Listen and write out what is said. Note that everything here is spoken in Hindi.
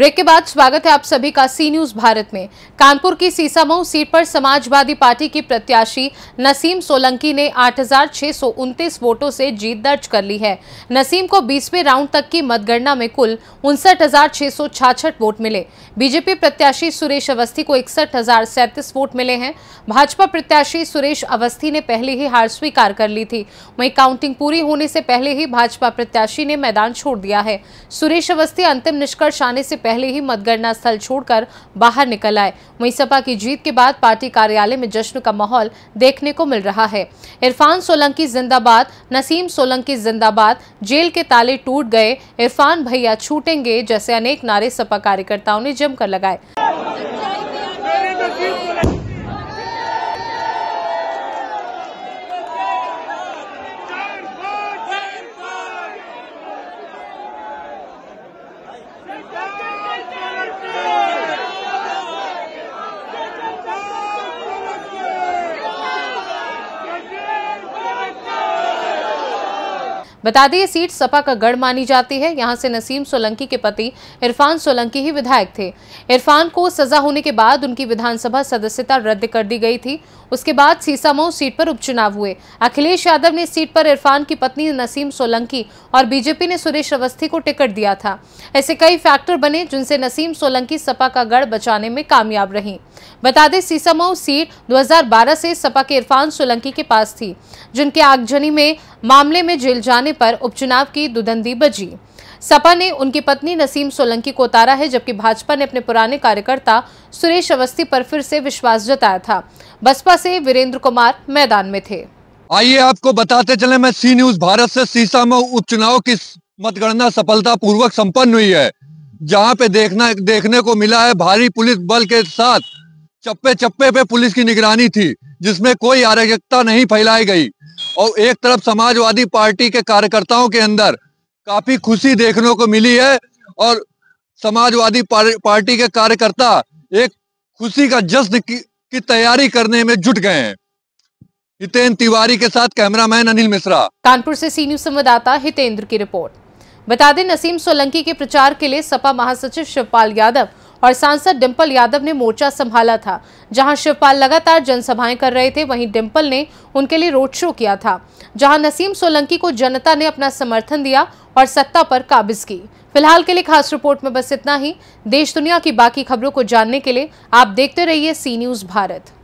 ब्रेक के बाद स्वागत है आप सभी का सी न्यूज भारत में कानपुर की सीसामऊ सीट पर समाजवादी पार्टी की प्रत्याशी नसीम सोलंकी ने आठ वोटों से जीत दर्ज कर ली है नसीम को 20वें राउंड तक की मतगणना में कुल उनसठ वोट मिले बीजेपी प्रत्याशी सुरेश अवस्थी को इकसठ वोट मिले हैं भाजपा प्रत्याशी सुरेश अवस्थी ने पहले ही हार स्वीकार कर ली थी वही काउंटिंग पूरी होने से पहले ही भाजपा प्रत्याशी ने मैदान छोड़ दिया है सुरेश अवस्थी अंतिम निष्कर्ष आने से पहले पहले ही मतगणना स्थल छोड़कर बाहर निकल आए वहीं सपा की जीत के बाद पार्टी कार्यालय में जश्न का माहौल देखने को मिल रहा है इरफान सोलंकी जिंदाबाद नसीम सोलंकी जिंदाबाद जेल के ताले टूट गए इरफान भैया छूटेंगे जैसे अनेक नारे सपा कार्यकर्ताओं ने जमकर लगाए बता दें ये सीट सपा का गढ़ मानी जाती है यहाँ से नसीम सोलंकी के पति इरफान सोलंकी ही विधायक थे इरफान को सजा होने के बाद उनकी विधानसभा सदस्यता रद्द कर दी गई थी उसके बाद सीसामऊ सीट पर उपचुनाव हुए अखिलेश यादव ने सीट पर इरफान की पत्नी नसीम सोलंकी और बीजेपी ने सुरेश अवस्थी को टिकट दिया था ऐसे कई फैक्टर बने जिनसे नसीम सोलंकी सपा का गढ़ बचाने में कामयाब रही बता दें सीसामऊ सीट दो से सपा के इरफान सोलंकी के पास थी जिनके आगजनी में मामले में जेल जाने पर उपचुनाव की दुदंदी बजी सपा ने उनकी पत्नी नसीम सोलंकी को उतारा है जबकि भाजपा ने अपने पुराने कार्यकर्ता सुरेश अवस्थी पर फिर से विश्वास जताया था बसपा से वीरेंद्र कुमार मैदान में थे आइए आपको बताते चले मैं सी न्यूज भारत से सीसा में उपचुनाव की मतगणना सफलता पूर्वक सम्पन्न हुई है जहां पे देखना देखने को मिला है भारी पुलिस बल के साथ चप्पे चप्पे पे पुलिस की निगरानी थी जिसमें कोई अराजकता नहीं फैलाई गई और एक तरफ समाजवादी पार्टी के कार्यकर्ताओं के अंदर काफी खुशी देखने को मिली है और समाजवादी पार्टी के कार्यकर्ता एक खुशी का जश्न की, तैयारी करने में जुट गए हैं हितेंद्र तिवारी के साथ कैमरामैन अनिल मिश्रा कानपुर से सी न्यूज संवाददाता हितेंद्र की रिपोर्ट बता दें नसीम सोलंकी के प्रचार के लिए सपा महासचिव शिवपाल यादव और सांसद डिम्पल यादव ने मोर्चा संभाला था जहां शिवपाल लगातार जनसभाएं कर रहे थे वहीं डिम्पल ने उनके लिए रोड शो किया था जहां नसीम सोलंकी को जनता ने अपना समर्थन दिया और सत्ता पर काबिज की फिलहाल के लिए खास रिपोर्ट में बस इतना ही देश दुनिया की बाकी खबरों को जानने के लिए आप देखते रहिए सी न्यूज़ भारत